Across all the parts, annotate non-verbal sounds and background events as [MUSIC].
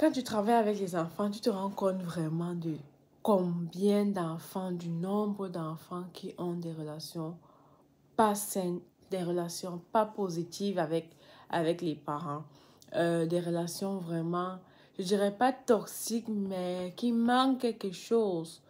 Quand tu travailles avec les enfants, tu te rends compte vraiment de combien d'enfants, du nombre d'enfants qui ont des relations pas saines, des relations pas positives avec, avec les parents, euh, des relations vraiment, je dirais pas toxiques, mais qui manquent quelque chose.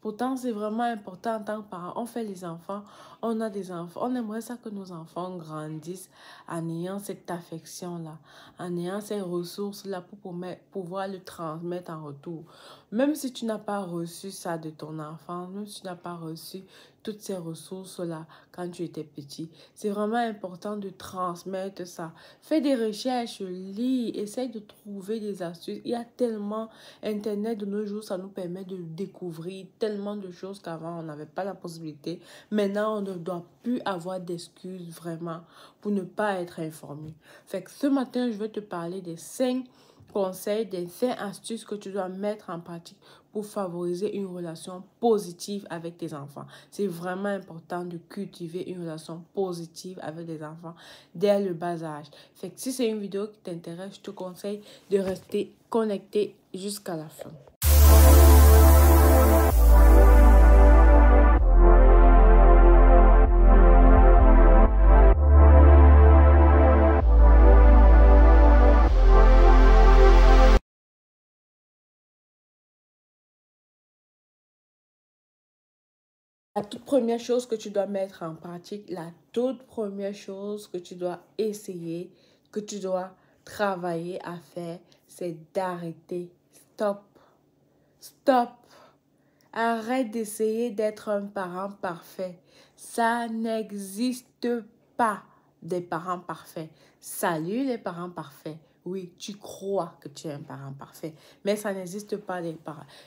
Pourtant, c'est vraiment important en tant que parent. On fait les enfants, on a des enfants, on aimerait ça que nos enfants grandissent en ayant cette affection-là, en ayant ces ressources-là pour pouvoir le transmettre en retour. Même si tu n'as pas reçu ça de ton enfant, même si tu n'as pas reçu toutes ces ressources-là quand tu étais petit. C'est vraiment important de transmettre ça. Fais des recherches, lis, essaye de trouver des astuces. Il y a tellement Internet de nos jours, ça nous permet de découvrir tellement de choses qu'avant on n'avait pas la possibilité. Maintenant, on ne ne dois plus avoir d'excuses vraiment pour ne pas être informé. Fait que ce matin, je vais te parler des 5 conseils, des 5 astuces que tu dois mettre en pratique pour favoriser une relation positive avec tes enfants. C'est vraiment important de cultiver une relation positive avec les enfants dès le bas âge. Fait que si c'est une vidéo qui t'intéresse, je te conseille de rester connecté jusqu'à la fin. La toute première chose que tu dois mettre en pratique, la toute première chose que tu dois essayer, que tu dois travailler à faire, c'est d'arrêter. Stop. Stop. Arrête d'essayer d'être un parent parfait. Ça n'existe pas des parents parfaits. Salut les parents parfaits. Oui, tu crois que tu es un parent parfait, mais ça n'existe pas des,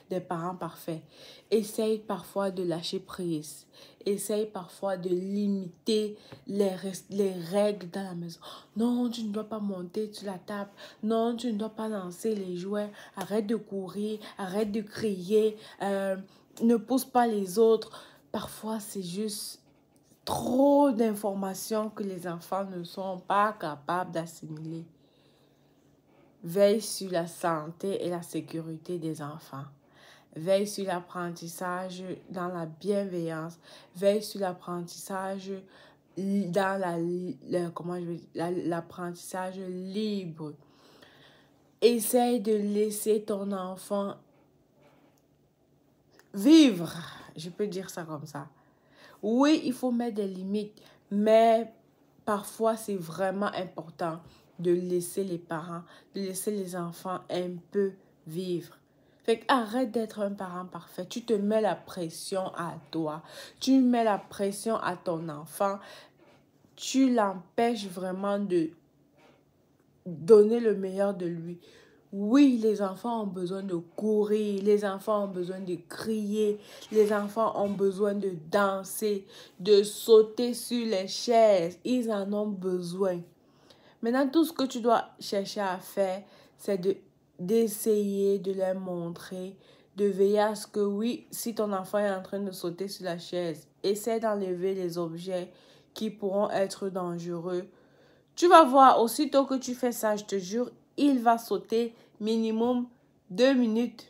des parents parfaits. Essaye parfois de lâcher prise. Essaye parfois de limiter les, les règles dans la maison. Non, tu ne dois pas monter sur la table. Non, tu ne dois pas lancer les jouets. Arrête de courir, arrête de crier. Euh, ne pousse pas les autres. Parfois, c'est juste trop d'informations que les enfants ne sont pas capables d'assimiler. Veille sur la santé et la sécurité des enfants. Veille sur l'apprentissage dans la bienveillance. Veille sur l'apprentissage dans la, l'apprentissage libre. Essaye de laisser ton enfant vivre. Je peux dire ça comme ça. Oui, il faut mettre des limites, mais parfois c'est vraiment important de laisser les parents, de laisser les enfants un peu vivre. Fait arrête d'être un parent parfait. Tu te mets la pression à toi. Tu mets la pression à ton enfant. Tu l'empêches vraiment de donner le meilleur de lui. Oui, les enfants ont besoin de courir, les enfants ont besoin de crier, les enfants ont besoin de danser, de sauter sur les chaises. Ils en ont besoin. Maintenant, tout ce que tu dois chercher à faire, c'est d'essayer de, les montrer, de veiller à ce que, oui, si ton enfant est en train de sauter sur la chaise, essaie d'enlever les objets qui pourront être dangereux. Tu vas voir, aussitôt que tu fais ça, je te jure, il va sauter minimum deux minutes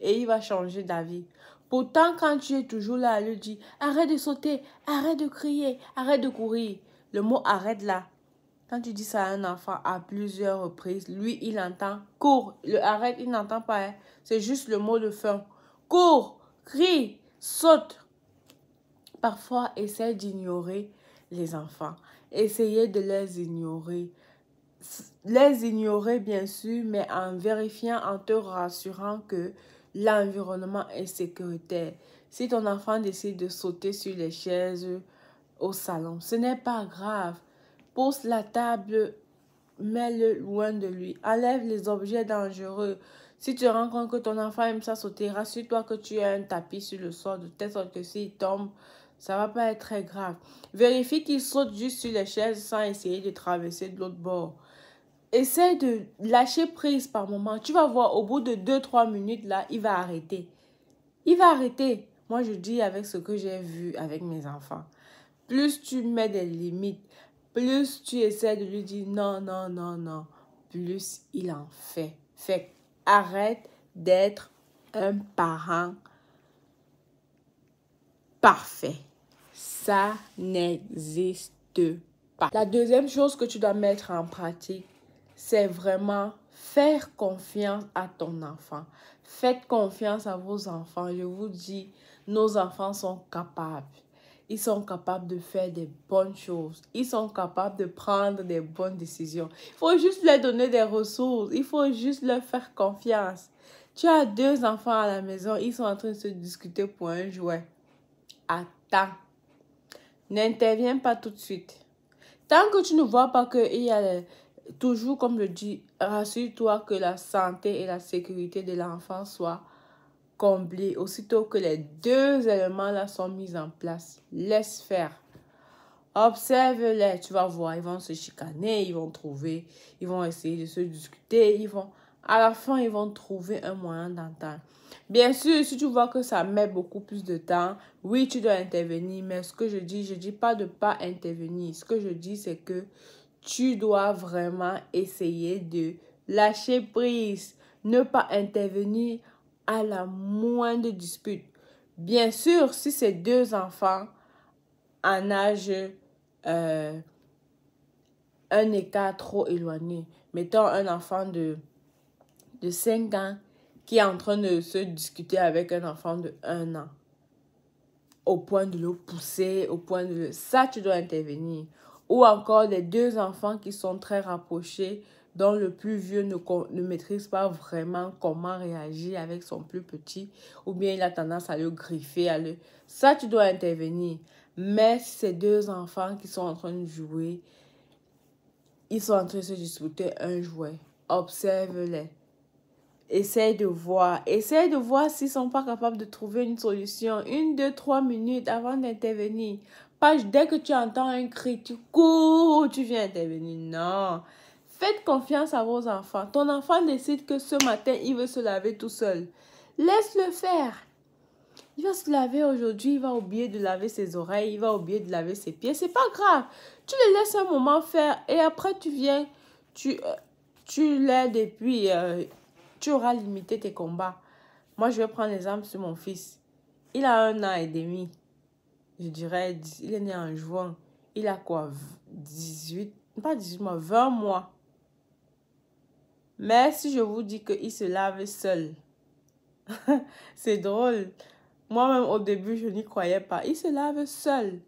et il va changer d'avis. Pourtant, quand tu es toujours là, elle lui dit arrête de sauter, arrête de crier, arrête de courir. Le mot arrête là, quand tu dis ça à un enfant à plusieurs reprises, lui, il entend cours. Le arrête, il n'entend pas. Hein. C'est juste le mot de fin. Cours, crie, saute. Parfois, essaie d'ignorer les enfants. Essayez de les ignorer. Les ignorer, bien sûr, mais en vérifiant, en te rassurant que l'environnement est sécuritaire. Si ton enfant décide de sauter sur les chaises au salon, ce n'est pas grave. Pose la table, mets-le loin de lui. Enlève les objets dangereux. Si tu rencontres que ton enfant aime ça sauter, rassure-toi que tu as un tapis sur le sol de telle sorte que s'il tombe, ça va pas être très grave. Vérifie qu'il saute juste sur les chaises sans essayer de traverser de l'autre bord. Essaie de lâcher prise par moment. Tu vas voir, au bout de 2-3 minutes, là, il va arrêter. Il va arrêter. Moi, je dis avec ce que j'ai vu avec mes enfants. Plus tu mets des limites, plus tu essaies de lui dire non, non, non, non, plus il en fait. Fait arrête d'être un parent parfait. Ça n'existe pas. La deuxième chose que tu dois mettre en pratique, c'est vraiment faire confiance à ton enfant. Faites confiance à vos enfants. Je vous dis, nos enfants sont capables ils sont capables de faire des bonnes choses. Ils sont capables de prendre des bonnes décisions. Il faut juste leur donner des ressources. Il faut juste leur faire confiance. Tu as deux enfants à la maison, ils sont en train de se discuter pour un jouet. Attends. N'interviens pas tout de suite. Tant que tu ne vois pas qu'il y a toujours, comme je dis, rassure-toi que la santé et la sécurité de l'enfant soient comblé. Aussitôt que les deux éléments-là sont mis en place, laisse faire. Observe-les, tu vas voir, ils vont se chicaner, ils vont trouver, ils vont essayer de se discuter, ils vont... À la fin, ils vont trouver un moyen d'entendre. Bien sûr, si tu vois que ça met beaucoup plus de temps, oui, tu dois intervenir, mais ce que je dis, je dis pas de pas intervenir. Ce que je dis, c'est que tu dois vraiment essayer de lâcher prise, ne pas intervenir à la moindre dispute. Bien sûr, si ces deux enfants en âge, euh, un état trop éloigné, mettons un enfant de, de 5 ans qui est en train de se discuter avec un enfant de 1 an, au point de le pousser, au point de Ça, tu dois intervenir. Ou encore les deux enfants qui sont très rapprochés, dont le plus vieux ne, maîtrise pas vraiment comment réagir avec son plus petit, ou bien il a tendance à le griffer, à le... Ça, tu dois intervenir. Mais ces deux enfants qui sont en train de jouer, ils sont en train de se disputer un jouet. Observe-les. Essaye de voir. Essaye de voir s'ils ne sont pas capables de trouver une solution. Une, deux, trois minutes avant d'intervenir. Pas dès que tu entends un cri, tu cours, tu viens intervenir. Non. Faites confiance à vos enfants. Ton enfant décide que ce matin, il veut se laver tout seul. Laisse-le faire. Il va se laver aujourd'hui, il va oublier de laver ses oreilles, il va oublier de laver ses pieds. C'est pas grave. Tu le laisses un moment faire et après tu viens, tu, euh, tu l'aides et puis euh, tu auras limité tes combats. Moi, je vais prendre l'exemple sur mon fils. Il a un an et demi. Je dirais, il est né en juin. Il a quoi 18, pas 18 mois, 20 mois. Mais si je vous dis qu'il se lave seul, [LAUGHS] c'est drôle. Moi-même, au début, je n'y croyais pas. Il se lave seul.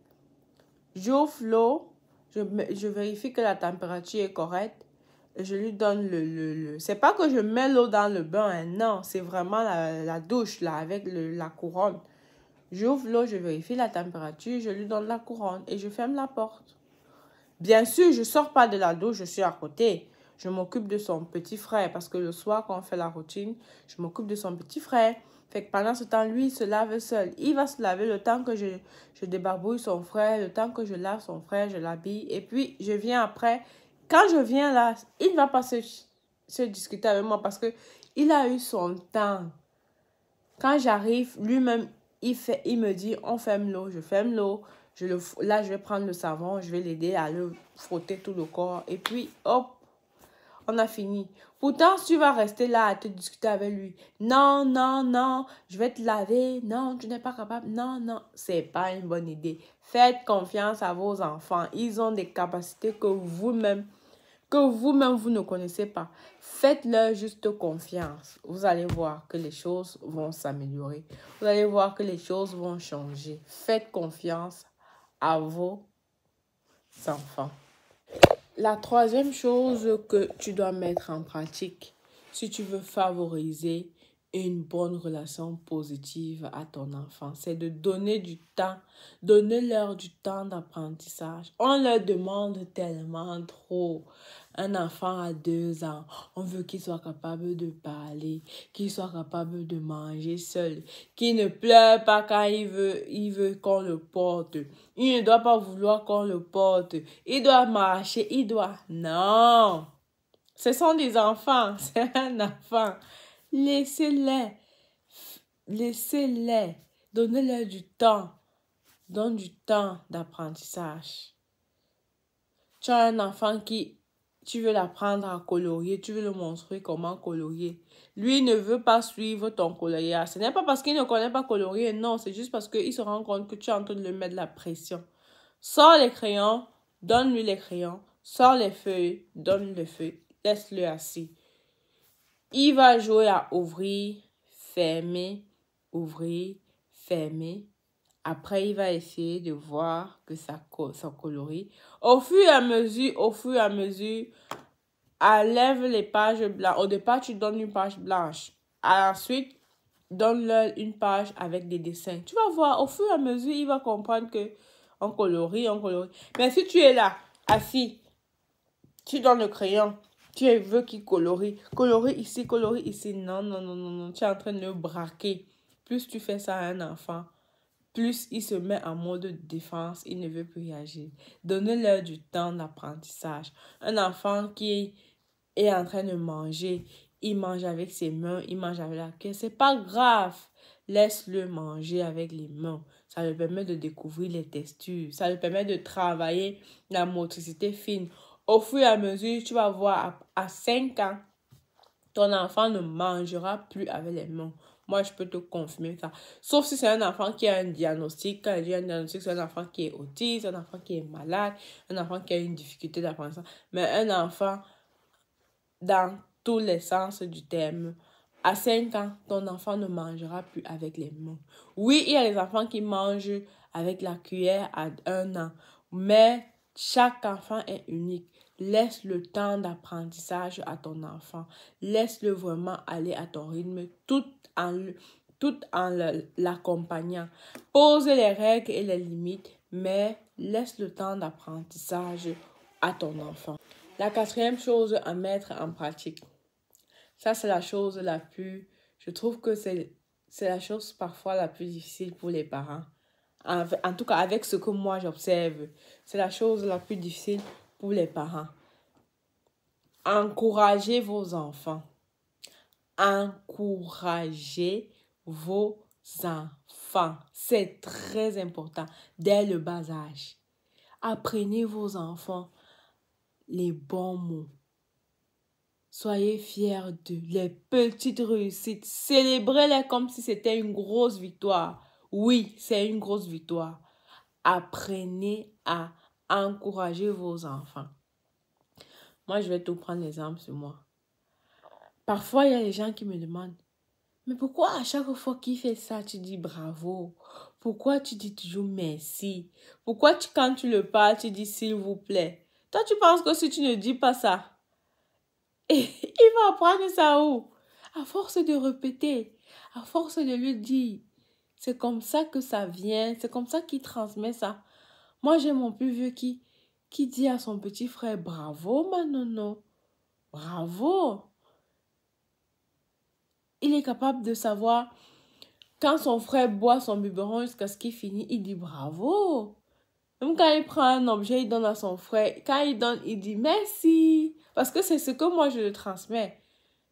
J'ouvre l'eau, je, je, vérifie que la température est correcte. je lui donne le... le, C'est pas que je mets l'eau dans le bain, hein. non. C'est vraiment la, douche, là, avec la couronne. J'ouvre l'eau, je vérifie la température, je lui donne la couronne et je ferme la porte. Bien sûr, je ne sors pas de la douche, je suis à côté. Je m'occupe de son petit frère parce que le soir, quand on fait la routine, je m'occupe de son petit frère. Fait que pendant ce temps, lui, il se lave seul. Il va se laver le temps que je, débarbouille son frère, le temps que je lave son frère, je l'habille. Et puis, je viens après. Quand je viens là, il ne va pas se, discuter avec moi parce que il a eu son temps. Quand j'arrive, lui-même, il, il me dit, on ferme l'eau, je ferme l'eau. Je le, là, je vais prendre le savon, je vais l'aider à le frotter tout le corps. Et puis, hop, on a fini. Pourtant, tu vas rester là à te discuter avec lui. Non, non, non, je vais te laver. Non, tu n'es pas capable. Non, non, c'est pas une bonne idée. Faites confiance à vos enfants. Ils ont des capacités que vous-même, que vous-même, vous ne connaissez pas. Faites-leur juste confiance. Vous allez voir que les choses vont s'améliorer. Vous allez voir que les choses vont changer. Faites confiance à vos enfants. La troisième chose que tu dois mettre en pratique si tu veux favoriser une bonne relation positive à ton enfant. C'est de donner du temps, donner-leur du temps d'apprentissage. On leur demande tellement trop. Un enfant à deux ans, on veut qu'il soit capable de parler, qu'il soit capable de manger seul, qu'il ne pleure pas quand il veut, il veut qu'on le porte. Il ne doit pas vouloir qu'on le porte. Il doit marcher, il doit... Non! Ce sont des enfants, [LAUGHS] c'est un enfant. Laissez-les. Laissez-les. Donnez-leur du temps. Donne du temps d'apprentissage. Tu as un enfant qui, tu veux l'apprendre à colorier, tu veux le montrer comment colorier. Lui ne veut pas suivre ton coloriage. Ce n'est pas parce qu'il ne connaît pas colorier, non, c'est juste parce qu'il se rend compte que tu es en train de lui mettre la pression. Sors les crayons, donne-lui les crayons. Sors les feuilles, donne les feuilles. Laisse-le assis. Il va jouer à ouvrir, fermer, ouvrir, fermer. Après, il va essayer de voir que ça, ça colorie. Au fur et à mesure, au fur et à mesure, enlève les pages blanches. Au départ, tu donnes une page blanche. Ensuite, donne-leur une page avec des dessins. Tu vas voir, au fur et à mesure, il va comprendre que on colorie, on colorie. Mais si tu es là, assis, tu donnes le crayon, tu veux qu'il colorie. Colorie ici, colorie ici. Non, non, non, non, non. Tu es en train de le braquer. Plus tu fais ça à un enfant, plus il se met en mode défense, il ne veut plus réagir. Donnez-leur du temps d'apprentissage. Un enfant qui est en train de manger, il mange avec ses mains, il mange avec la queue. C'est pas grave. Laisse-le manger avec les mains. Ça lui permet de découvrir les textures. Ça lui permet de travailler la motricité fine. Au fur et à mesure, tu vas voir, à, 5 ans, ton enfant ne mangera plus avec les mains. Moi, je peux te confirmer ça. Sauf si c'est un enfant qui a un diagnostic. Quand un diagnostic, c'est un enfant qui est autiste, un enfant qui est malade, un enfant qui a une difficulté d'apprentissage. Mais un enfant, dans tous les sens du terme, à 5 ans, ton enfant ne mangera plus avec les mains. Oui, il y a des enfants qui mangent avec la cuillère à 1 an, mais chaque enfant est unique. Laisse le temps d'apprentissage à ton enfant. Laisse-le vraiment aller à ton rythme tout en, tout en l'accompagnant. Pose les règles et les limites, mais laisse le temps d'apprentissage à ton enfant. La quatrième chose à mettre en pratique. Ça, c'est la chose la plus... Je trouve que c'est la chose parfois la plus difficile pour les parents. en tout cas, avec ce que moi j'observe, c'est la chose la plus difficile les parents. Encouragez vos enfants. Encouragez vos enfants. C'est très important dès le bas âge. Apprenez vos enfants les bons mots. Soyez fiers de Les petites réussites, célébrez-les comme si c'était une grosse victoire. Oui, c'est une grosse victoire. Apprenez à encourager vos enfants. Moi, je vais tout prendre l'exemple sur moi. Parfois, il y a des gens qui me demandent, mais pourquoi à chaque fois qu'il fait ça, tu dis bravo Pourquoi tu dis toujours merci Pourquoi quand tu le parles, tu dis s'il vous plaît Toi, tu penses que si tu ne dis pas ça, [LAUGHS] il va apprendre ça où À force de répéter, à force de lui dire. C'est comme ça que ça vient, c'est comme ça qu'il transmet ça. Moi, j'ai mon plus vieux qui, qui dit à son petit frère, bravo, Manono, bravo. Il est capable de savoir quand son frère boit son biberon jusqu'à ce qu'il finisse, il dit bravo. Même quand il prend un objet, il donne à son frère. Quand il donne, il dit merci. Parce que c'est ce que moi, je le transmets.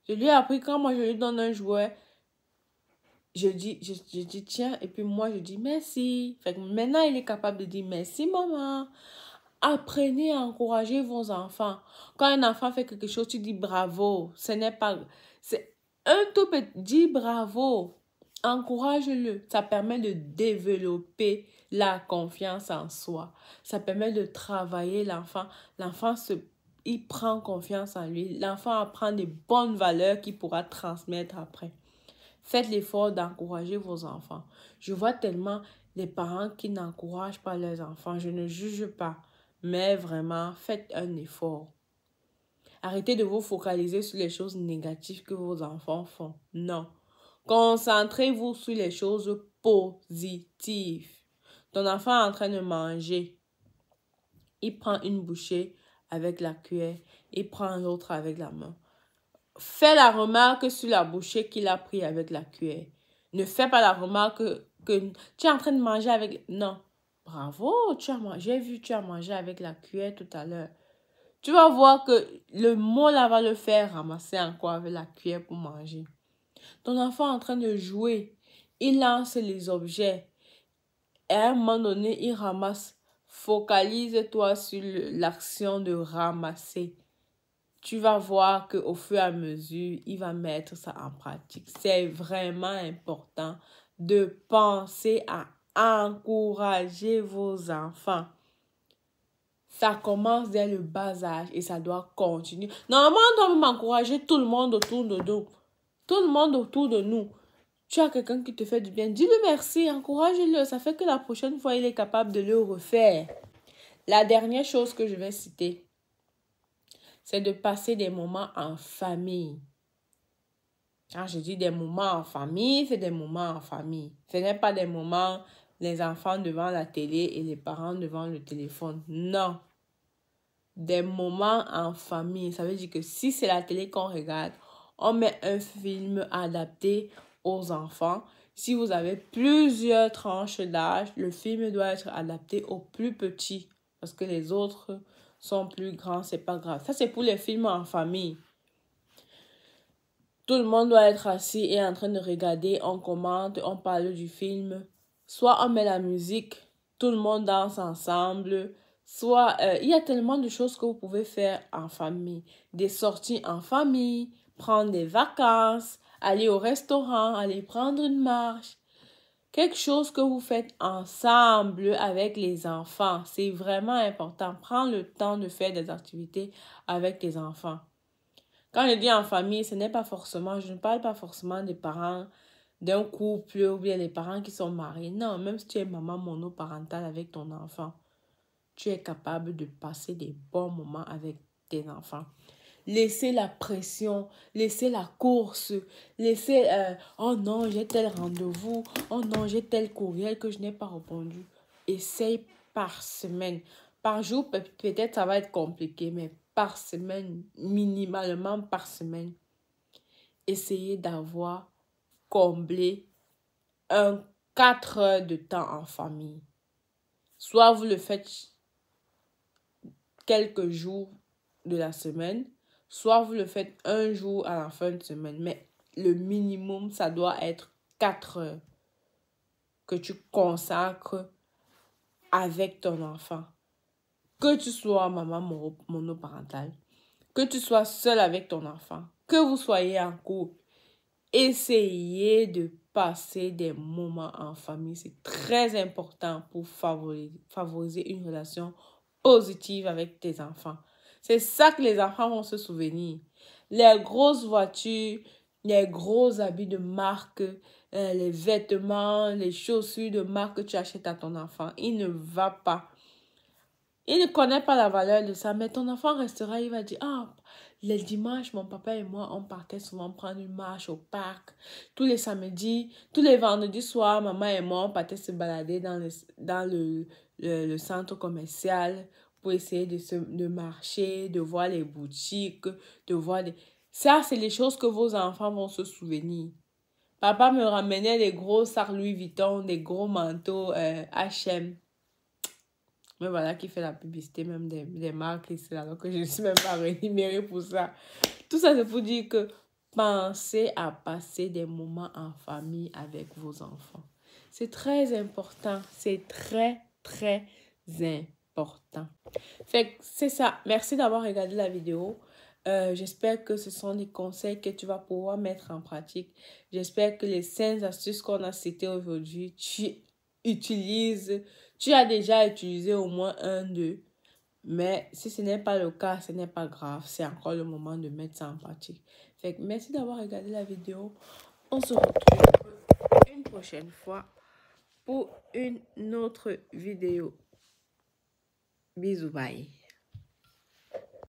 Je lui ai appris quand moi, je lui donne un jouet, je dis, je, dis tiens, et puis moi je dis merci. maintenant, il est capable de dire merci maman. Apprenez à encourager vos enfants. Quand un enfant fait quelque chose, tu dis bravo. Ce n'est pas... C'est un tout petit... Dis bravo. Encourage-le. Ça permet de développer la confiance en soi. Ça permet de travailler l'enfant. L'enfant se il prend confiance en lui. L'enfant apprend des bonnes valeurs qu'il pourra transmettre après. Faites l'effort d'encourager vos enfants. Je vois tellement les parents qui n'encouragent pas leurs enfants. Je ne juge pas, mais vraiment, faites un effort. Arrêtez de vous focaliser sur les choses négatives que vos enfants font. Non. Concentrez-vous sur les choses positives. Ton enfant est en train de manger. Il prend une bouchée avec la cuillère et prend l'autre avec la main fais la remarque sur la bouchée qu'il a pris avec la cuillère. Ne fais pas la remarque que, tu es en train de manger avec... Non. Bravo, tu as mangé, j'ai vu, tu as mangé avec la cuillère tout à l'heure. Tu vas voir que le mot là va le faire ramasser encore avec la cuillère pour manger. Ton enfant est en train de jouer. Il lance les objets. à un moment donné, il ramasse. Focalise-toi sur l'action de ramasser tu vas voir que au fur et à mesure, il va mettre ça en pratique. C'est vraiment important de penser à encourager vos enfants. Ça commence dès le bas âge et ça doit continuer. Normalement, on doit encourager tout le monde autour de nous. Tout le monde autour de nous. Tu as quelqu'un qui te fait du bien, dis-le merci, encourage-le. Ça fait que la prochaine fois, il est capable de le refaire. La dernière chose que je vais citer, c'est de passer des moments en famille. Quand je dis des moments en famille, c'est des moments en famille. Ce n'est pas des moments les enfants devant la télé et les parents devant le téléphone. Non. Des moments en famille. Ça veut dire que si c'est la télé qu'on regarde, on met un film adapté aux enfants. Si vous avez plusieurs tranches d'âge, le film doit être adapté aux plus petits parce que les autres sont plus grands, c'est pas grave. Ça, c'est pour les films en famille. Tout le monde doit être assis et en train de regarder, on commente, on parle du film. Soit on met la musique, tout le monde danse ensemble. Soit euh, il y a tellement de choses que vous pouvez faire en famille. Des sorties en famille, prendre des vacances, aller au restaurant, aller prendre une marche quelque chose que vous faites ensemble avec les enfants. C'est vraiment important. Prends le temps de faire des activités avec tes enfants. Quand je dis en famille, ce n'est pas forcément, je ne parle pas forcément des parents d'un couple ou bien des parents qui sont mariés. Non, même si tu es maman monoparentale avec ton enfant, tu es capable de passer des bons moments avec tes enfants. Laissez la pression, laissez la course, laissez, euh, oh non, j'ai tel rendez-vous, oh non, j'ai tel courriel que je n'ai pas répondu. Essaye par semaine. Par jour, peut-être ça va être compliqué, mais par semaine, minimalement par semaine, essayez d'avoir comblé un 4 heures de temps en famille. Soit vous le faites quelques jours de la semaine, Soit vous le faites un jour à la fin de semaine, mais le minimum, ça doit être 4 heures que tu consacres avec ton enfant. Que tu sois maman monoparentale, que tu sois seule avec ton enfant, que vous soyez en couple, essayez de passer des moments en famille. C'est très important pour favoriser une relation positive avec tes enfants. C'est ça que les enfants vont se souvenir. Les grosses voitures, les gros habits de marque, euh, les vêtements, les chaussures de marque que tu achètes à ton enfant. Il ne va pas. Il ne connaît pas la valeur de ça, mais ton enfant restera, il va dire, ah, les dimanches, mon papa et moi, on partait souvent prendre une marche au parc. Tous les samedis, tous les vendredis soirs, maman et moi, on partait se balader dans dans le, le centre commercial pour essayer de, marcher, de voir les boutiques, de voir les... Ça, c'est les choses que vos enfants vont se souvenir. Papa me ramenait des gros sacs Louis Vuitton, des gros manteaux H&M. Mais voilà qui fait la publicité même des, des marques ici, alors que je ne suis même pas rémunérée pour ça. Tout ça, c'est pour dire que pensez à passer des moments en famille avec vos enfants. C'est très important. C'est très, très important important. Fait c'est ça. Merci d'avoir regardé la vidéo. Euh, j'espère que ce sont des conseils que tu vas pouvoir mettre en pratique. J'espère que les 5 astuces qu'on a citées aujourd'hui, tu utilises, tu as déjà utilisé au moins un d'eux. Mais si ce n'est pas le cas, ce n'est pas grave. C'est encore le moment de mettre ça en pratique. Fait merci d'avoir regardé la vidéo. On se retrouve une prochaine fois pour une autre vidéo. Bisubay.